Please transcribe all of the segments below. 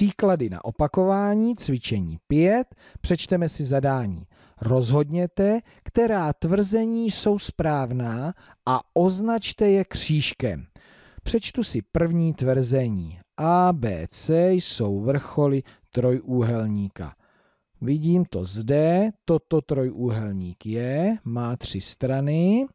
Příklady na opakování, cvičení 5, přečteme si zadání. Rozhodněte, která tvrzení jsou správná a označte je křížkem. Přečtu si první tvrzení. A, B, C jsou vrcholy trojúhelníka. Vidím to zde, toto trojúhelník je, má tři strany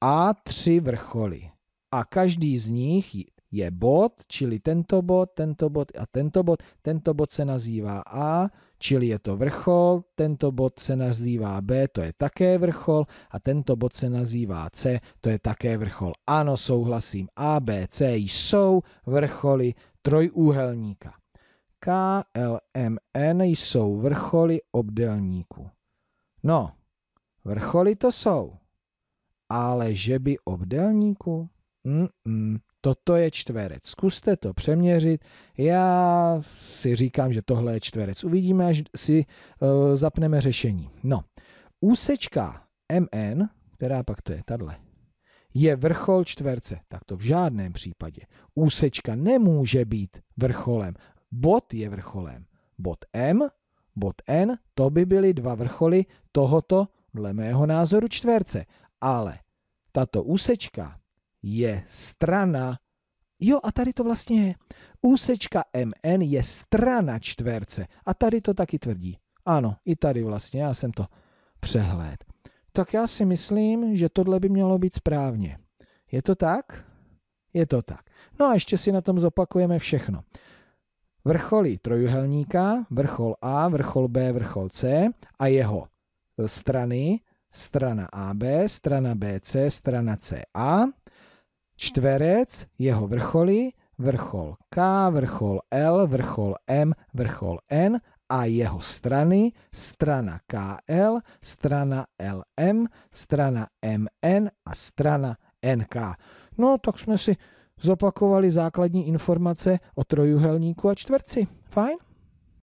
a tři vrcholy. A každý z nich je bod, čili tento bod, tento bod a tento bod. Tento bod se nazývá A, čili je to vrchol, tento bod se nazývá B, to je také vrchol a tento bod se nazývá C, to je také vrchol. Ano, souhlasím, A, B, C jsou vrcholy trojúhelníka. K, L, M, N jsou vrcholy obdelníku. No, vrcholy to jsou, ale že by obdelníku? mm, toto je čtverec. Zkuste to přeměřit. Já si říkám, že tohle je čtverec. Uvidíme, až si uh, zapneme řešení. No, úsečka MN, která pak to je, tahle, je vrchol čtverce. Tak to v žádném případě. Úsečka nemůže být vrcholem. Bod je vrcholem. Bod M, bod N, to by byly dva vrcholy tohoto, dle mého názoru, čtverce. Ale tato úsečka je strana, jo a tady to vlastně je, úsečka MN je strana čtverce a tady to taky tvrdí. Ano, i tady vlastně, já jsem to přehled. Tak já si myslím, že tohle by mělo být správně. Je to tak? Je to tak. No a ještě si na tom zopakujeme všechno. Vrcholy trojuhelníka, vrchol A, vrchol B, vrchol C a jeho strany, strana AB, strana BC, strana CA Čtverec, jeho vrcholy, vrchol K, vrchol L, vrchol M, vrchol N a jeho strany, strana KL, strana LM, strana MN a strana NK. No tak jsme si zopakovali základní informace o trojuhelníku a čtverci. Fajn?